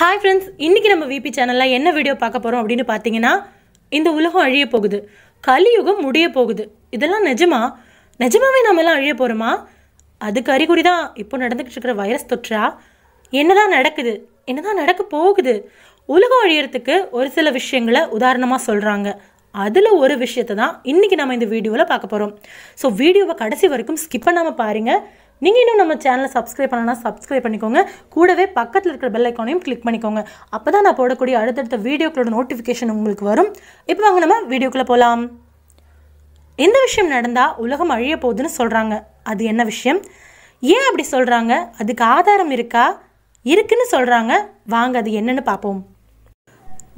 hi friends இன்றைக்கி நம்ம VP சேனலில் என்ன வீடியோ பார்க்க போகிறோம் அப்படின்னு பார்த்தீங்கன்னா இந்த உலகம் அழிய போகுது கலியுகம் முடிய போகுது இதெல்லாம் நிஜமா நிஜமாவே நம்ம எல்லாம் அழிய போகிறோமா அதுக்கு அறிகுறி தான் இப்போ நடந்துக்கிட்டு இருக்கிற வைரஸ் தொற்றா என்னதான் நடக்குது என்னதான் நடக்க போகுது உலகம் அழியறதுக்கு ஒரு சில விஷயங்களை உதாரணமாக சொல்கிறாங்க அதில் ஒரு விஷயத்தை தான் இன்றைக்கி நம்ம இந்த வீடியோவில் பார்க்க போகிறோம் ஸோ வீடியோவை கடைசி வரைக்கும் ஸ்கிப் பண்ணாமல் பாருங்கள் நீங்கள் இன்னும் நம்ம சேனலை சப்ஸ்கிரைப் பண்ணலாம் சப்ஸ்கிரைப் பண்ணிக்கோங்க கூடவே பக்கத்தில் இருக்கிற பெல் ஐக்கானையும் கிளிக் பண்ணிக்கோங்க அப்போ தான் நான் போடக்கூடிய அடுத்தடுத்த வீடியோக்களோட நோட்டிஃபிகேஷன் உங்களுக்கு வரும் இப்போ வாங்க நம்ம வீடியோக்குள்ளே போகலாம் எந்த விஷயம் நடந்தால் உலகம் அழிய போகுதுன்னு சொல்கிறாங்க அது என்ன விஷயம் ஏன் அப்படி சொல்கிறாங்க அதுக்கு ஆதாரம் இருக்கா இருக்குன்னு சொல்கிறாங்க வாங்க அது என்னன்னு பார்ப்போம்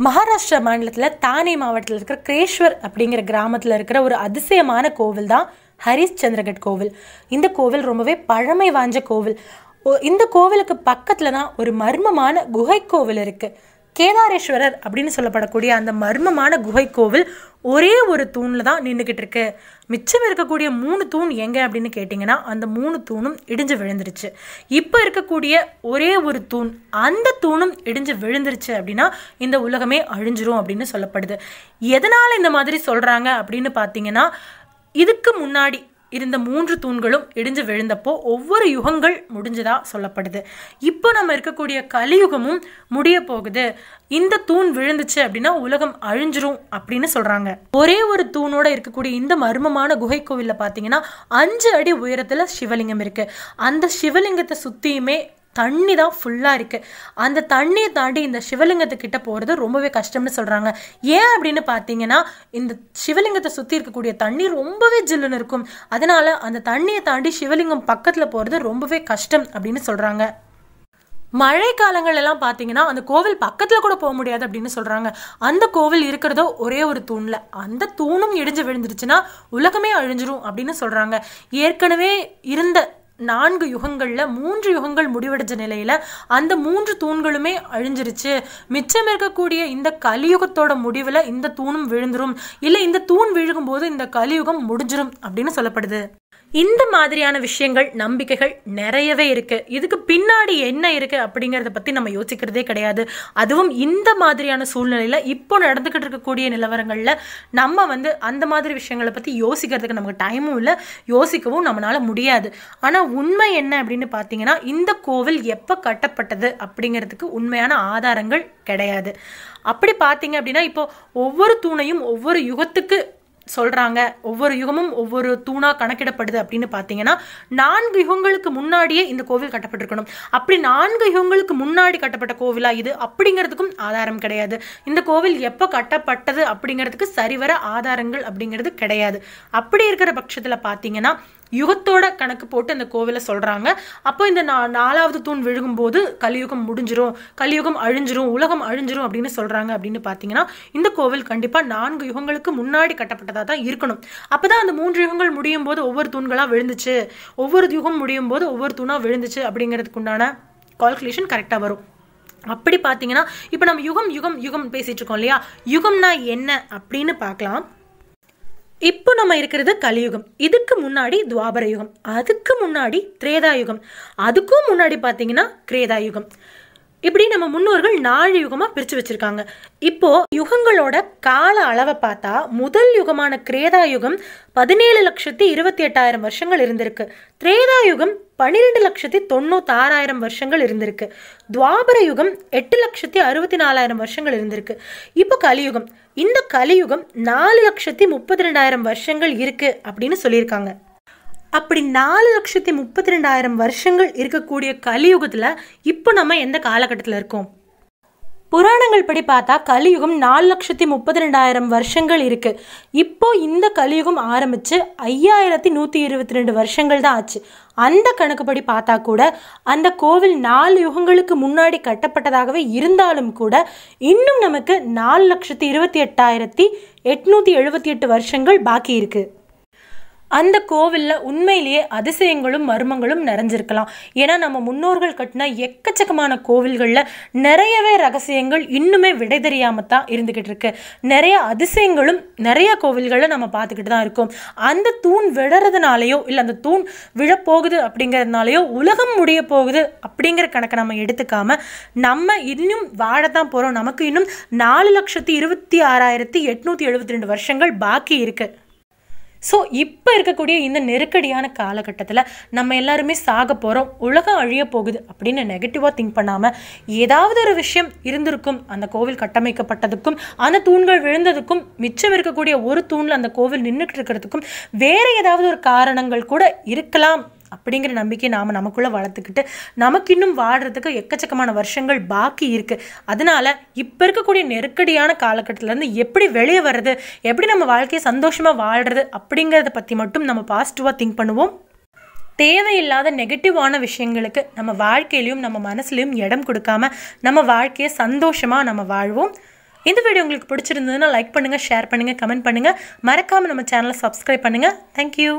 மகாராஷ்டிரா மாநிலத்தில் தானே மாவட்டத்தில் இருக்கிற கிரேஷ்வர் அப்படிங்கிற கிராமத்தில் இருக்கிற ஒரு அதிசயமான கோவில் தான் ஹரிஷ் சந்திரகட் கோவில் இந்த கோவில் ரொம்பவே பழமை வாஞ்ச கோவில் இந்த கோவிலுக்கு பக்கத்தில் தான் ஒரு மர்மமான குகை கோவில் இருக்குது கேதாரேஸ்வரர் அப்படின்னு சொல்லப்படக்கூடிய அந்த மர்மமான குகை கோவில் ஒரே ஒரு தூணில் தான் நின்றுக்கிட்டு இருக்கு மிச்சம் இருக்கக்கூடிய மூணு தூண் எங்கே அப்படின்னு கேட்டிங்கன்னா அந்த மூணு தூணும் இடிஞ்சு விழுந்துருச்சு இப்போ இருக்கக்கூடிய ஒரே ஒரு தூண் அந்த தூணும் இடிஞ்சு விழுந்துருச்சு அப்படின்னா இந்த உலகமே அழிஞ்சிரும் அப்படின்னு சொல்லப்படுது எதனால் இந்த மாதிரி சொல்கிறாங்க அப்படின்னு பார்த்தீங்கன்னா இதுக்கு முன்னாடி இருந்த மூன்று தூண்களும் இடிஞ்சு விழுந்தப்போ ஒவ்வொரு யுகங்கள் முடிஞ்சதாக சொல்லப்படுது இப்போ நம்ம இருக்கக்கூடிய கலியுகமும் முடிய போகுது இந்த தூண் விழுந்துச்சு அப்படின்னா உலகம் அழிஞ்சிரும் அப்படின்னு சொல்கிறாங்க ஒரே ஒரு தூணோட இருக்கக்கூடிய இந்த மர்மமான குகை கோவிலில் பார்த்தீங்கன்னா அஞ்சு அடி உயரத்தில் சிவலிங்கம் இருக்குது அந்த சிவலிங்கத்தை சுற்றியுமே தண்ணி தான் ஃபுல்லாக இருக்குது அந்த தண்ணியை தாண்டி இந்த சிவலிங்கத்துக்கிட்ட போகிறது ரொம்பவே கஷ்டம்னு சொல்கிறாங்க ஏன் அப்படின்னு பார்த்தீங்கன்னா இந்த சிவலிங்கத்தை சுற்றி இருக்கக்கூடிய தண்ணி ரொம்பவே ஜில்லுன்னு இருக்கும் அதனால் அந்த தண்ணியை தாண்டி சிவலிங்கம் பக்கத்தில் போகிறது ரொம்பவே கஷ்டம் அப்படின்னு சொல்கிறாங்க மழை காலங்கள்லாம் பார்த்தீங்கன்னா அந்த கோவில் பக்கத்தில் கூட போக முடியாது அப்படின்னு சொல்கிறாங்க அந்த கோவில் இருக்கிறதோ ஒரே ஒரு தூணில் அந்த தூணும் இடிஞ்சு விழுந்துருச்சுன்னா உலகமே அழிஞ்சிரும் அப்படின்னு சொல்கிறாங்க ஏற்கனவே இருந்த நான்கு யுகங்களில் மூன்று யுகங்கள் முடிவடைஞ்ச நிலையில் அந்த மூன்று தூண்களுமே அழிஞ்சிருச்சு மிச்சம் இருக்கக்கூடிய இந்த கலியுகத்தோட முடிவில் இந்த தூணும் விழுந்துரும் இல்லை இந்த தூண் விழுகும்போது இந்த கலியுகம் முடிஞ்சிரும் அப்படின்னு சொல்லப்படுது இந்த மாதிரியான விஷயங்கள் நம்பிக்கைகள் நிறையவே இருக்குது இதுக்கு பின்னாடி என்ன இருக்குது அப்படிங்கிறத பற்றி நம்ம யோசிக்கிறதே கிடையாது அதுவும் இந்த மாதிரியான சூழ்நிலையில் இப்போ நடந்துக்கிட்டு இருக்கக்கூடிய நிலவரங்களில் நம்ம வந்து அந்த மாதிரி விஷயங்களை பற்றி யோசிக்கிறதுக்கு நமக்கு டைமும் இல்லை யோசிக்கவும் நம்மளால முடியாது ஆனால் உண்மை என்ன அப்படின்னு பார்த்தீங்கன்னா இந்த கோவில் எப்போ கட்டப்பட்டது அப்படிங்கிறதுக்கு உண்மையான ஆதாரங்கள் கிடையாது அப்படி பார்த்தீங்க அப்படின்னா இப்போ ஒவ்வொரு தூணையும் ஒவ்வொரு யுகத்துக்கு சொல்கிறாங்க ஒவ்வொரு யுகமும் ஒவ்வொரு தூணாக கணக்கிடப்படுது அப்படின்னு பார்த்தீங்கன்னா நான்கு யுகங்களுக்கு முன்னாடியே இந்த கோவில் கட்டப்பட்டிருக்கணும் அப்படி நான்கு யுகங்களுக்கு முன்னாடி கட்டப்பட்ட கோவிலா இது அப்படிங்கிறதுக்கும் ஆதாரம் கிடையாது இந்த கோவில் எப்போ கட்டப்பட்டது அப்படிங்கிறதுக்கு சரிவர ஆதாரங்கள் அப்படிங்கிறது கிடையாது அப்படி இருக்கிற பட்சத்தில் பார்த்தீங்கன்னா யுகத்தோட கணக்கு போட்டு அந்த கோவிலை சொல்கிறாங்க அப்போ இந்த நா நாலாவது தூண் விழுகும்போது கலியுகம் முடிஞ்சிரும் கலியுகம் அழிஞ்சிரும் உலகம் அழிஞ்சிரும் அப்படின்னு சொல்கிறாங்க அப்படின்னு பார்த்தீங்கன்னா இந்த கோவில் கண்டிப்பாக நான்கு யுகங்களுக்கு முன்னாடி கட்டப்பட்டதாக தான் இருக்கணும் அப்போ தான் அந்த மூன்று யுகங்கள் முடியும் போது ஒவ்வொரு தூண்களாக விழுந்துச்சு ஒவ்வொரு யுகம் முடியும் போது ஒவ்வொரு தூணாக விழுந்துச்சு அப்படிங்கிறதுக்கு உண்டான கால்குலேஷன் கரெக்டாக வரும் அப்படி பார்த்தீங்கன்னா இப்போ நம்ம யுகம் யுகம் யுகம் பேசிகிட்டு இருக்கோம் இல்லையா யுகம்னா என்ன அப்படின்னு பார்க்கலாம் இப்போ நம்ம இருக்கிறது கலியுகம் இதுக்கு முன்னாடி துவாபர யுகம் அதுக்கு முன்னாடி திரேதாயுகம் அதுக்கும் முன்னாடி பார்த்தீங்கன்னா கிரேதாயுகம் இப்படி நம்ம முன்னோர்கள் நாலு யுகமாக பிரித்து வச்சுருக்காங்க இப்போது யுகங்களோட கால அளவை பார்த்தா முதல் யுகமான கிரேதா யுகம் பதினேழு லட்சத்தி இருபத்தி எட்டாயிரம் வருஷங்கள் இருந்திருக்கு திரேதா யுகம் பன்னிரெண்டு லட்சத்தி தொண்ணூத்தாறாயிரம் வருஷங்கள் இருந்திருக்கு துவாபர யுகம் எட்டு லட்சத்தி அறுபத்தி நாலாயிரம் வருஷங்கள் இருந்திருக்கு இப்போ கலியுகம் இந்த கலியுகம் நாலு லட்சத்தி முப்பத்தி ரெண்டாயிரம் வருஷங்கள் இருக்கு அப்படின்னு சொல்லியிருக்காங்க அப்படி நாலு லட்சத்தி முப்பத்தி ரெண்டாயிரம் வருஷங்கள் இருக்கக்கூடிய கலியுகத்தில் இப்போ நம்ம எந்த காலகட்டத்தில் இருக்கோம் புராணங்கள் படி பார்த்தா கலியுகம் நாலு லட்சத்தி முப்பத்தி ரெண்டாயிரம் வருஷங்கள் இருக்கு இப்போ இந்த கலியுகம் ஆரம்பிச்சு ஐயாயிரத்தி நூற்றி இருபத்தி ரெண்டு வருஷங்கள் தான் ஆச்சு அந்த கணக்குப்படி பார்த்தா கூட அந்த கோவில் நாலு யுகங்களுக்கு முன்னாடி கட்டப்பட்டதாகவே இருந்தாலும் கூட இன்னும் நமக்கு நாலு லட்சத்தி இருபத்தி எட்டாயிரத்தி எட்நூற்றி எழுபத்தி எட்டு வருஷங்கள் பாக்கி இருக்குது அந்த கோவிலில் உண்மையிலேயே அதிசயங்களும் மர்மங்களும் நிறைஞ்சிருக்கலாம் ஏன்னா நம்ம முன்னோர்கள் கட்டின எக்கச்சக்கமான கோவில்களில் நிறையவே ரகசியங்கள் இன்னுமே விடை தெரியாமல் தான் இருந்துக்கிட்டு இருக்கு நிறைய அதிசயங்களும் நிறைய கோவில்களில் நம்ம பார்த்துக்கிட்டு தான் இருக்கோம் அந்த தூண் விழறதுனாலையோ இல்லை அந்த தூண் விழப்போகுது அப்படிங்கிறதுனாலையோ உலகம் முடிய போகுது அப்படிங்கிற கணக்கை நம்ம எடுத்துக்காம நம்ம இன்னும் வாழ தான் போகிறோம் நமக்கு இன்னும் நாலு லட்சத்தி இருபத்தி ஆறாயிரத்தி எட்நூற்றி எழுபத்தி ரெண்டு வருஷங்கள் பாக்கி இருக்குது ஸோ இப்போ இருக்கக்கூடிய இந்த நெருக்கடியான காலகட்டத்தில் நம்ம எல்லாருமே சாக போகிறோம் உலகம் அழிய போகுது அப்படின்னு நெகட்டிவாக திங்க் பண்ணாமல் ஏதாவது ஒரு விஷயம் இருந்திருக்கும் அந்த கோவில் கட்டமைக்கப்பட்டதுக்கும் அந்த தூண்கள் விழுந்ததுக்கும் மிச்சம் இருக்கக்கூடிய ஒரு தூணில் அந்த கோவில் நின்றுட்டு இருக்கிறதுக்கும் வேறு ஏதாவது ஒரு காரணங்கள் கூட இருக்கலாம் அப்படிங்கிற நம்பிக்கை நாம் நமக்குள்ளே வளர்த்துக்கிட்டு நமக்கு இன்னும் வாழ்கிறதுக்கு எக்கச்சக்கமான வருஷங்கள் பாக்கி இருக்குது அதனால் இப்போ இருக்கக்கூடிய நெருக்கடியான காலகட்டத்திலேருந்து எப்படி வெளியே வர்றது எப்படி நம்ம வாழ்க்கையை சந்தோஷமாக வாழ்கிறது அப்படிங்கிறத பற்றி மட்டும் நம்ம பாசிட்டிவாக திங்க் பண்ணுவோம் தேவையில்லாத நெகட்டிவான விஷயங்களுக்கு நம்ம வாழ்க்கையிலையும் நம்ம மனசுலையும் இடம் கொடுக்காம நம்ம வாழ்க்கையை சந்தோஷமாக நம்ம வாழ்வோம் இந்த வீடியோ உங்களுக்கு பிடிச்சிருந்ததுன்னா லைக் பண்ணுங்கள் ஷேர் பண்ணுங்கள் கமெண்ட் பண்ணுங்கள் மறக்காமல் நம்ம சேனலை சப்ஸ்கிரைப் பண்ணுங்கள் தேங்க்யூ